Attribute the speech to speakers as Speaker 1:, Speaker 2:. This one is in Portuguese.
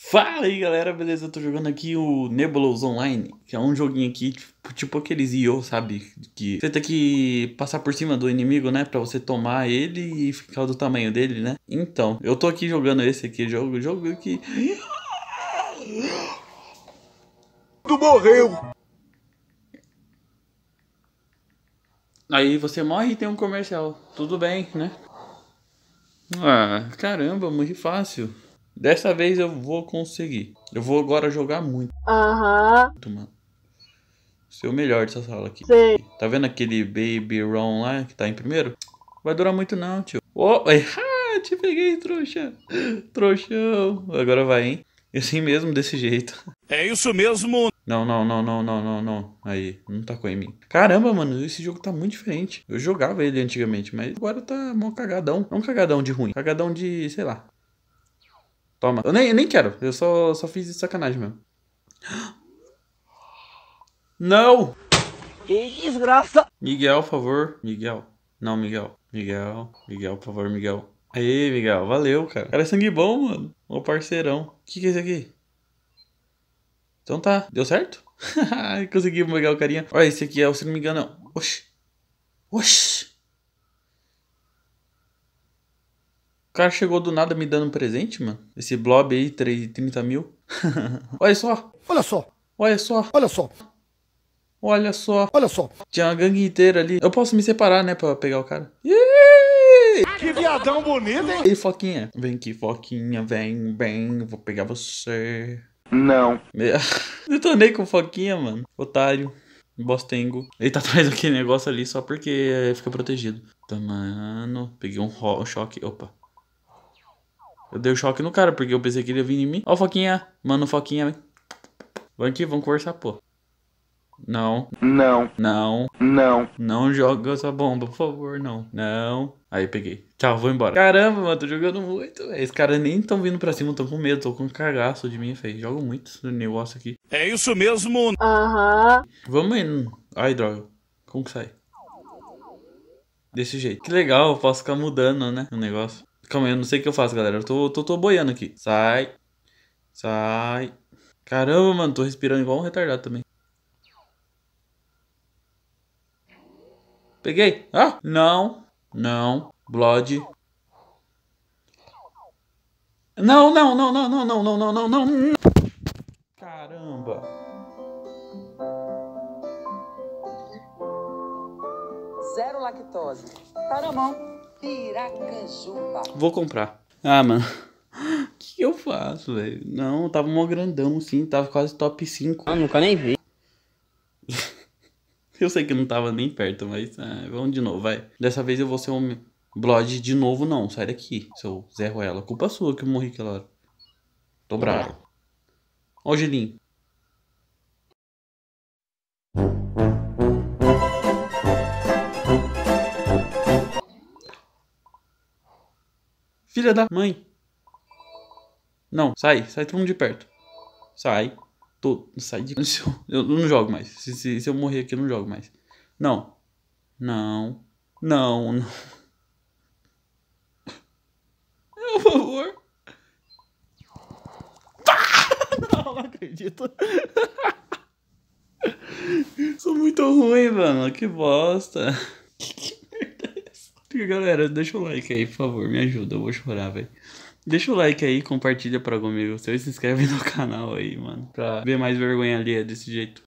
Speaker 1: Fala aí galera, beleza? Eu tô jogando aqui o Nebulos Online, que é um joguinho aqui, tipo, tipo aqueles IO, sabe? Que você tem que passar por cima do inimigo, né? Pra você tomar ele e ficar do tamanho dele, né? Então, eu tô aqui jogando esse aqui, jogo, jogo que... Tu morreu! Aí você morre e tem um comercial. Tudo bem, né? Ah, caramba, morri fácil. Dessa vez eu vou conseguir. Eu vou agora jogar muito. Aham. Uhum. Mano. Ser o melhor dessa sala aqui. Sei. Tá vendo aquele Baby Ron lá que tá em primeiro? Vai durar muito não, tio. Oh, ah, te peguei, trouxa. Trouxão. Agora vai, hein? Assim mesmo, desse jeito. É isso mesmo. Não, não, não, não, não, não, não. Aí, não tacou em mim. Caramba, mano, esse jogo tá muito diferente. Eu jogava ele antigamente, mas agora tá mó cagadão. Não é cagadão de ruim, cagadão de, sei lá, Toma. Eu nem, eu nem quero. Eu só, só fiz de sacanagem mesmo. Não! Que desgraça! Miguel, por favor. Miguel. Não, Miguel. Miguel. Miguel, por favor, Miguel. Aê, Miguel. Valeu, cara. O cara é sangue bom, mano. Ô parceirão. O que, que é isso aqui? Então tá. Deu certo? Consegui pegar o carinha. Olha, esse aqui é, se não me engano, é... Oxi. Oxi. cara chegou do nada me dando um presente, mano. Esse blob aí, 30 mil. Olha só. Olha só. Olha só. Olha só. Olha só. Olha só. Tinha uma gangue inteira ali. Eu posso me separar, né, pra pegar o cara. Que viadão bonito, hein? E Foquinha. Vem aqui, Foquinha. Vem, vem. Vou pegar você. Não. Eu nem com Foquinha, mano. Otário. Bostengo. Ele tá atrás daquele negócio ali só porque fica protegido. Tá, mano. Peguei um choque. Opa. Eu dei um choque no cara, porque eu pensei que ele ia vir em mim. Ó, Foquinha. Mano, Foquinha. Vem. vem aqui, vamos conversar, pô. Não. Não. Não. Não. Não joga essa bomba, por favor, não. Não. Aí peguei. Tchau, vou embora. Caramba, mano, tô jogando muito, velho. Esses caras nem tão vindo pra cima, tão com medo, tô com um cagaço de mim, velho. Jogo muito esse negócio aqui. É isso mesmo. Aham. Uh -huh. Vamos indo. Ai, droga. Como que sai? Desse jeito. Que legal, eu posso ficar mudando, né? O negócio. Calma aí, eu não sei o que eu faço, galera. Eu tô, tô, tô boiando aqui. Sai. Sai. Caramba, mano, tô respirando igual um retardado também. Peguei. Ah, não. Não. Blood. Não, não, não, não, não, não, não, não, não, não. Caramba. Zero lactose. Tá na mão. Piracanjuba. Vou comprar. Ah, mano. O que eu faço, velho? Não, tava mó grandão, sim. Tava quase top 5. Ah, nunca nem vi. eu sei que não tava nem perto, mas ah, vamos de novo, vai. Dessa vez eu vou ser um Blood de novo, não. Sai daqui, seu Zé Ruela. Culpa sua que eu morri aquela hora. Tô bravo. Ó o gelinho. Filha da mãe. Não, sai. Sai todo mundo de perto. Sai. Tô, sai de... Eu, eu não jogo mais. Se, se, se eu morrer aqui, eu não jogo mais. Não. Não. Não, não. Por favor. Não, não acredito. Sou muito ruim, mano. Que bosta galera, deixa o like aí, por favor, me ajuda, eu vou chorar, velho. Deixa o like aí, compartilha pra algum amigo seu e se inscreve no canal aí, mano. Pra ver mais vergonha ali desse jeito.